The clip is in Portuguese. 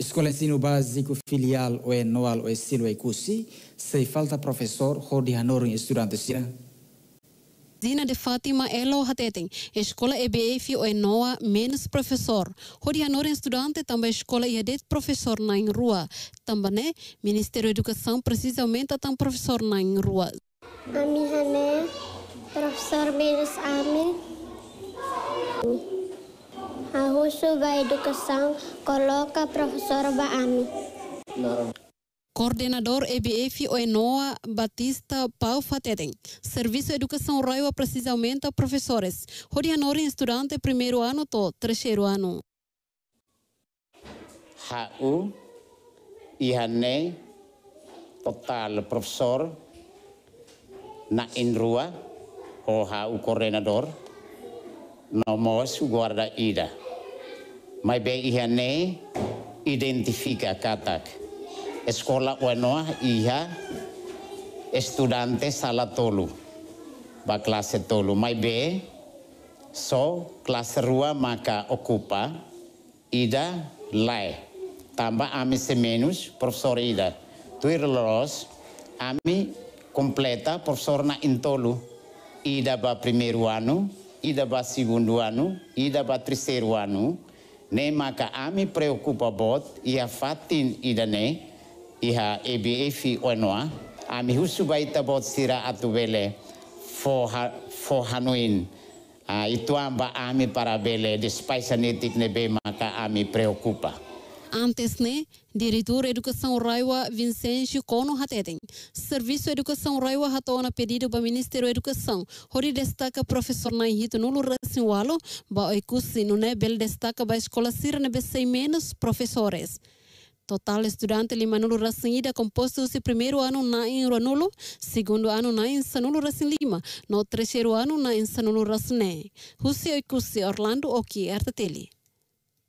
Escola de Ensino Básico Filial ou é ou Estilo Silo Cusi, se falta professor, hodi hanorin estudantes. Zina de Fátima Elo Hateten, escola EBF ou Enoa menos professor. Hori Hanoren estudante também escola e det professor na rua. Também né, Ministério da Educação precisa aumentar tam professor na rua. Ami Hane, professor menos Amin curso da educação coloca a professora Baami. Coordenador EBF OENOA Batista Pau Fateden. Serviço de Educação Raio precisamente aumentar professores. Rodianori estudante primeiro ano to terceiro ano. Raul ihané, total professor na Inrua o Raul coordenador. nomos guarda ida. Mai ben iha ne identifica katak. Escola wanoa iha estudante sala tolu. Ba classe tolu. Mai be so classe rua maka ocupa ida lai. Tamba ami semenus professor ida. Tuir loros ami completa professor na intolu. Ida ba primeiro ano, ida ba segundo ano, ida ba terceiro ano. ne maka ami preocupa bot ia fatin ida ne iha ebf onoa ami husu baita bot sira atu bele fo ha, fo hanuin uh, itu amba ami para bele despite sanitik ne be maka ami preocupa. antes né? diretor Educação Raiwa Vincente Kono Hateten. Serviço Educação Raiwa Hatona pedido para o Ministério da Educação. Hori destaca professor na Hito Nulo Racinwalo, ba Oikusi Nunebel destaca ba escola Sirne BC menos professores. Total estudante lima nulo racin ida composto se primeiro ano na em Ruanulo, segundo ano na em Sanulo racin lima, no terceiro ano na em Sanulo racin Rússia e Orlando, Oki Artateli.